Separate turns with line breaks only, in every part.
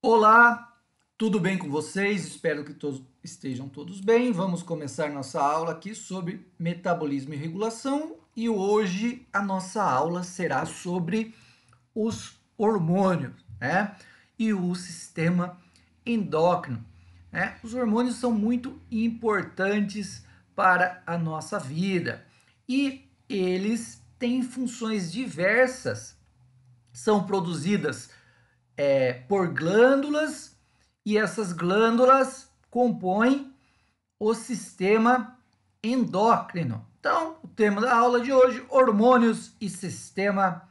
Olá, tudo bem com vocês? Espero que todos estejam todos bem. Vamos começar nossa aula aqui sobre metabolismo e regulação e hoje a nossa aula será sobre os hormônios, né? E o sistema endócrino. Né? Os hormônios são muito importantes para a nossa vida e eles têm funções diversas. São produzidas é, por glândulas e essas glândulas compõem o sistema endócrino. Então, o tema da aula de hoje, hormônios e sistema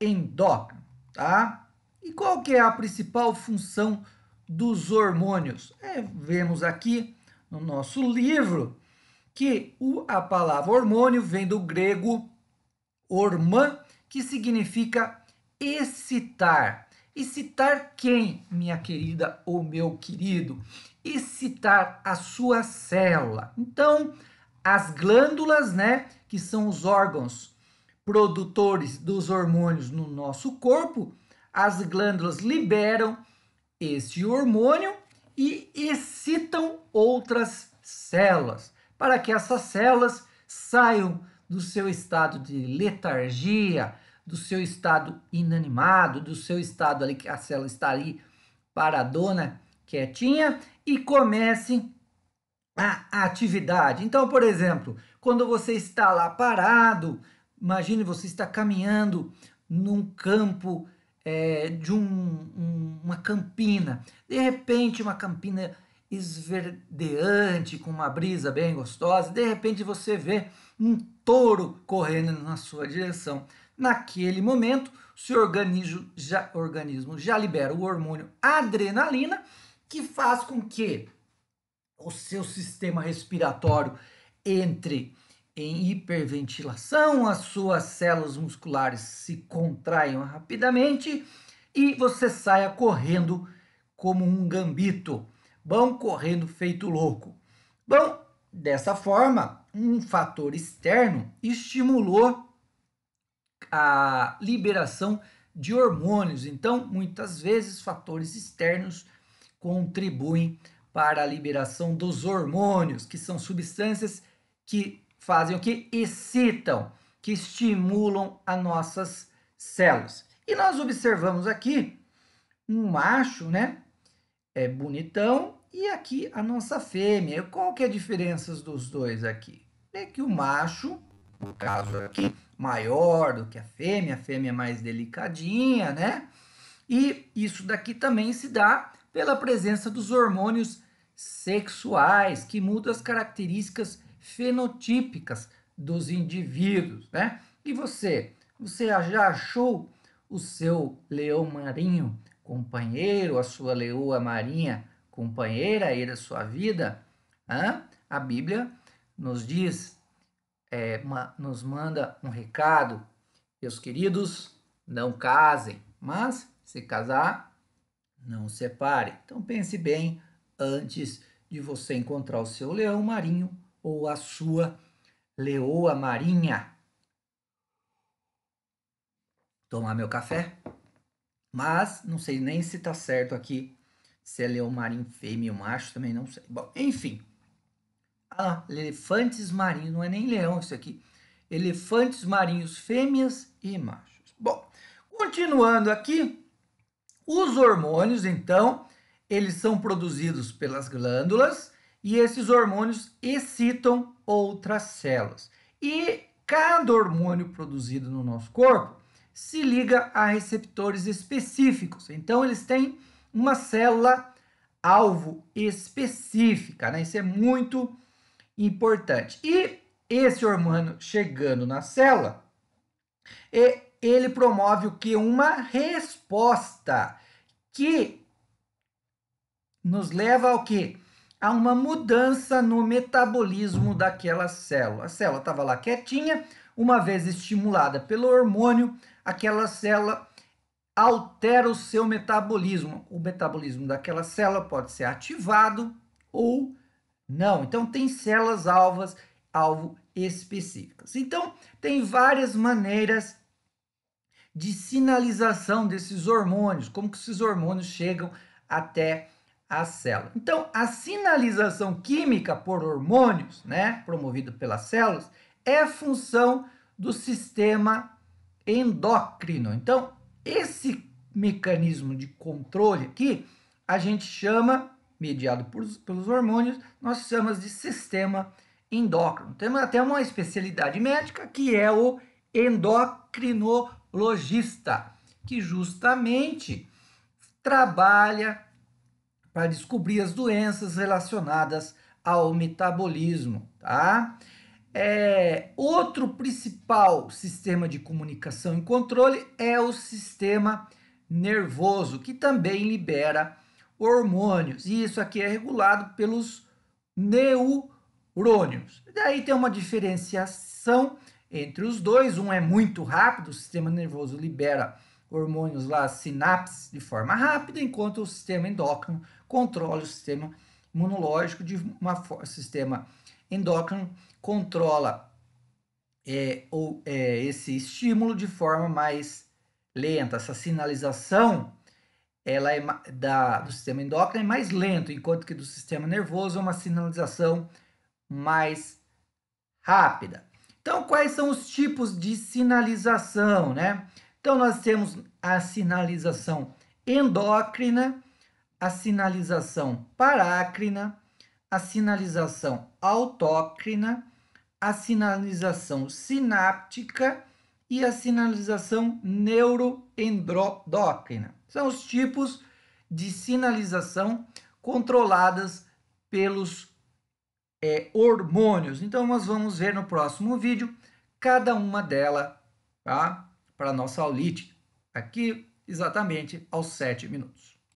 endócrino, tá? E qual que é a principal função dos hormônios? É, vemos aqui no nosso livro que o, a palavra hormônio vem do grego hormã, que significa excitar. E citar quem, minha querida ou meu querido? E citar a sua célula. Então, as glândulas, né, que são os órgãos produtores dos hormônios no nosso corpo, as glândulas liberam esse hormônio e excitam outras células, para que essas células saiam do seu estado de letargia, do seu estado inanimado, do seu estado ali que a célula está ali paradona, quietinha, e comece a atividade. Então, por exemplo, quando você está lá parado, imagine você está caminhando num campo é, de um, um, uma campina, de repente uma campina esverdeante, com uma brisa bem gostosa, de repente você vê um touro correndo na sua direção. Naquele momento, seu organismo já, organismo já libera o hormônio adrenalina, que faz com que o seu sistema respiratório entre em hiperventilação, as suas células musculares se contraiam rapidamente e você saia correndo como um gambito, bom correndo feito louco. Bom, dessa forma, um fator externo estimulou a liberação de hormônios. Então, muitas vezes, fatores externos contribuem para a liberação dos hormônios, que são substâncias que fazem o que? Excitam, que estimulam as nossas células. E nós observamos aqui um macho, né? É bonitão. E aqui a nossa fêmea. Qual que é a diferença dos dois aqui? É que o macho no caso aqui, maior do que a fêmea, a fêmea é mais delicadinha, né? E isso daqui também se dá pela presença dos hormônios sexuais, que mudam as características fenotípicas dos indivíduos, né? E você, você já achou o seu leão marinho companheiro, a sua leoa marinha companheira aí da sua vida? Hã? A Bíblia nos diz é, uma, nos manda um recado, meus queridos, não casem, mas se casar, não separe. Então pense bem antes de você encontrar o seu leão marinho ou a sua leoa marinha. Tomar meu café. Mas não sei nem se tá certo aqui se é leão marinho fêmea ou macho, também não sei. Bom, enfim, ah, elefantes marinhos, não é nem leão isso aqui. Elefantes marinhos fêmeas e machos. Bom, continuando aqui, os hormônios, então, eles são produzidos pelas glândulas e esses hormônios excitam outras células. E cada hormônio produzido no nosso corpo se liga a receptores específicos. Então, eles têm uma célula alvo específica, né? Isso é muito importante. E esse hormônio chegando na célula, ele promove o que? Uma resposta que nos leva ao que? Há uma mudança no metabolismo daquela célula. A célula estava lá quietinha, uma vez estimulada pelo hormônio, aquela célula altera o seu metabolismo. O metabolismo daquela célula pode ser ativado ou não, então tem células alvas, alvo específicas. Então, tem várias maneiras de sinalização desses hormônios, como que esses hormônios chegam até a célula. Então, a sinalização química por hormônios, né, promovido pelas células, é função do sistema endócrino. Então, esse mecanismo de controle aqui, a gente chama mediado por, pelos hormônios, nós chamamos de sistema endócrino. Temos até uma especialidade médica que é o endocrinologista, que justamente trabalha para descobrir as doenças relacionadas ao metabolismo, tá? É, outro principal sistema de comunicação e controle é o sistema nervoso, que também libera hormônios. E isso aqui é regulado pelos neurônios. Daí tem uma diferenciação entre os dois. Um é muito rápido, o sistema nervoso libera hormônios lá, sinapses, de forma rápida, enquanto o sistema endócrino controla o sistema imunológico de uma forma. sistema endócrino controla é, ou, é, esse estímulo de forma mais lenta. Essa sinalização ela é da, do sistema endócrino é mais lento, enquanto que do sistema nervoso é uma sinalização mais rápida. Então, quais são os tipos de sinalização, né? Então, nós temos a sinalização endócrina, a sinalização parácrina, a sinalização autócrina, a sinalização sináptica e a sinalização neuroendócrina. São os tipos de sinalização controladas pelos é, hormônios. Então, nós vamos ver no próximo vídeo cada uma delas tá? para a nossa aulite, aqui exatamente aos 7 minutos.